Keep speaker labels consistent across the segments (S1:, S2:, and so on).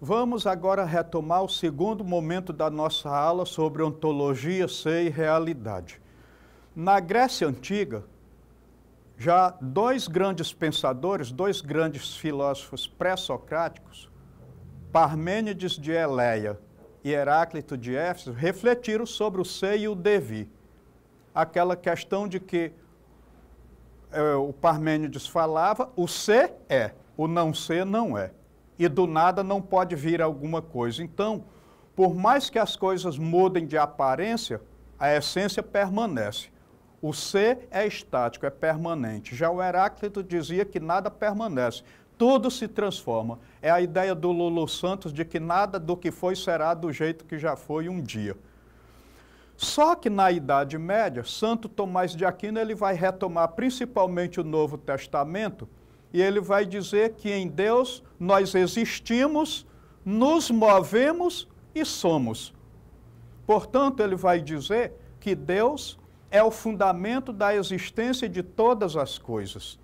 S1: Vamos agora retomar o segundo momento da nossa aula sobre ontologia, ser e realidade. Na Grécia Antiga, já dois grandes pensadores, dois grandes filósofos pré-socráticos, Parmênides de Eleia e Heráclito de Éfeso, refletiram sobre o ser e o devir. Aquela questão de que é, o Parmênides falava, o ser é, o não ser não é e do nada não pode vir alguma coisa. Então, por mais que as coisas mudem de aparência, a essência permanece. O ser é estático, é permanente. Já o Heráclito dizia que nada permanece, tudo se transforma. É a ideia do Lulu Santos de que nada do que foi será do jeito que já foi um dia. Só que na Idade Média, Santo Tomás de Aquino ele vai retomar principalmente o Novo Testamento e ele vai dizer que em Deus nós existimos, nos movemos e somos. Portanto, ele vai dizer que Deus é o fundamento da existência de todas as coisas.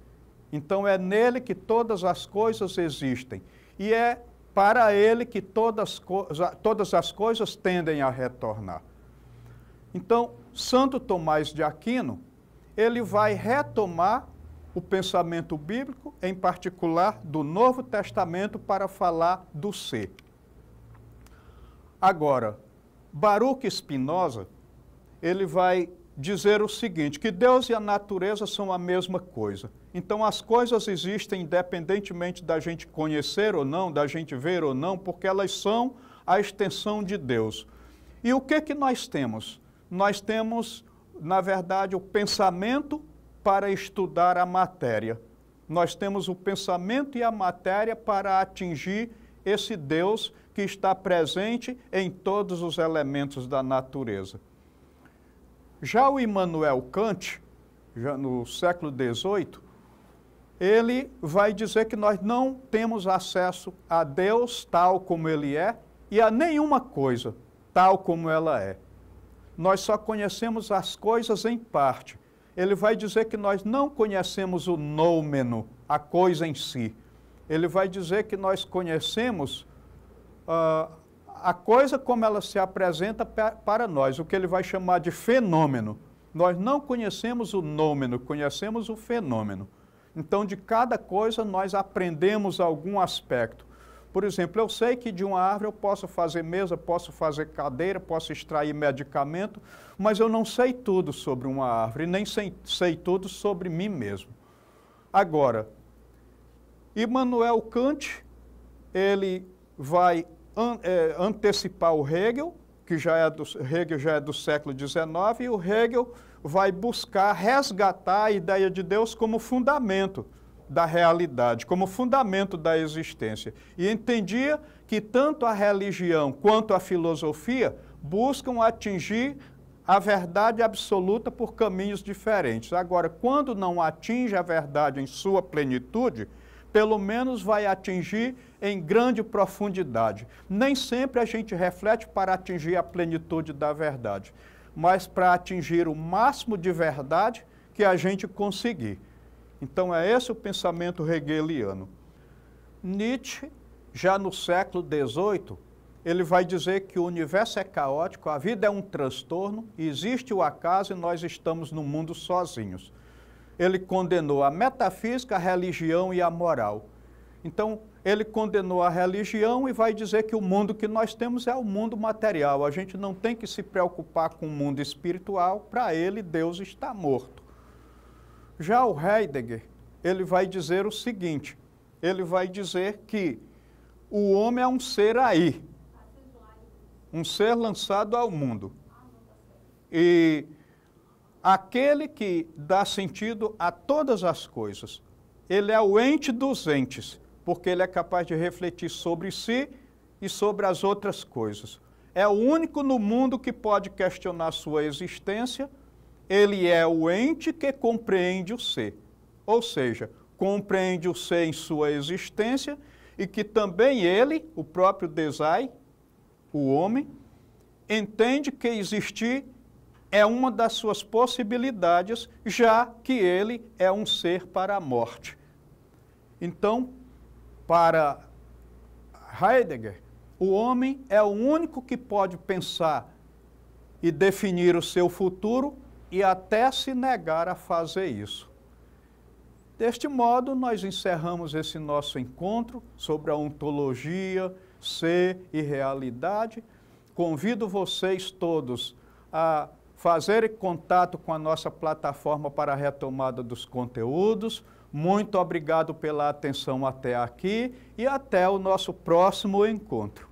S1: Então é nele que todas as coisas existem. E é para ele que todas, todas as coisas tendem a retornar. Então, Santo Tomás de Aquino, ele vai retomar o pensamento bíblico, em particular do Novo Testamento, para falar do ser. Agora, Baruch Spinoza, ele vai dizer o seguinte, que Deus e a natureza são a mesma coisa. Então as coisas existem independentemente da gente conhecer ou não, da gente ver ou não, porque elas são a extensão de Deus. E o que que nós temos? Nós temos, na verdade, o pensamento para estudar a matéria. Nós temos o pensamento e a matéria para atingir esse Deus que está presente em todos os elementos da natureza. Já o Immanuel Kant, já no século XVIII, ele vai dizer que nós não temos acesso a Deus tal como ele é e a nenhuma coisa tal como ela é. Nós só conhecemos as coisas em parte ele vai dizer que nós não conhecemos o nômeno, a coisa em si. Ele vai dizer que nós conhecemos uh, a coisa como ela se apresenta para nós, o que ele vai chamar de fenômeno. Nós não conhecemos o nômeno, conhecemos o fenômeno. Então, de cada coisa, nós aprendemos algum aspecto. Por exemplo, eu sei que de uma árvore eu posso fazer mesa, posso fazer cadeira, posso extrair medicamento, mas eu não sei tudo sobre uma árvore, nem sei, sei tudo sobre mim mesmo. Agora, Immanuel Kant, ele vai an, é, antecipar o Hegel, que já é do, Hegel já é do século XIX, e o Hegel vai buscar resgatar a ideia de Deus como fundamento da realidade, como fundamento da existência. E entendia que tanto a religião quanto a filosofia buscam atingir a verdade absoluta por caminhos diferentes. Agora, quando não atinge a verdade em sua plenitude, pelo menos vai atingir em grande profundidade. Nem sempre a gente reflete para atingir a plenitude da verdade, mas para atingir o máximo de verdade que a gente conseguir. Então é esse o pensamento hegeliano. Nietzsche, já no século XVIII, ele vai dizer que o universo é caótico, a vida é um transtorno, existe o acaso e nós estamos no mundo sozinhos. Ele condenou a metafísica, a religião e a moral. Então, ele condenou a religião e vai dizer que o mundo que nós temos é o mundo material. A gente não tem que se preocupar com o mundo espiritual, para ele Deus está morto. Já o Heidegger, ele vai dizer o seguinte, ele vai dizer que o homem é um ser aí, um ser lançado ao mundo. E aquele que dá sentido a todas as coisas, ele é o ente dos entes, porque ele é capaz de refletir sobre si e sobre as outras coisas. É o único no mundo que pode questionar sua existência ele é o ente que compreende o ser, ou seja, compreende o ser em sua existência e que também ele, o próprio Desai, o homem, entende que existir é uma das suas possibilidades, já que ele é um ser para a morte. Então, para Heidegger, o homem é o único que pode pensar e definir o seu futuro e até se negar a fazer isso. Deste modo, nós encerramos esse nosso encontro sobre a ontologia, ser e realidade. Convido vocês todos a fazerem contato com a nossa plataforma para a retomada dos conteúdos. Muito obrigado pela atenção até aqui e até o nosso próximo encontro.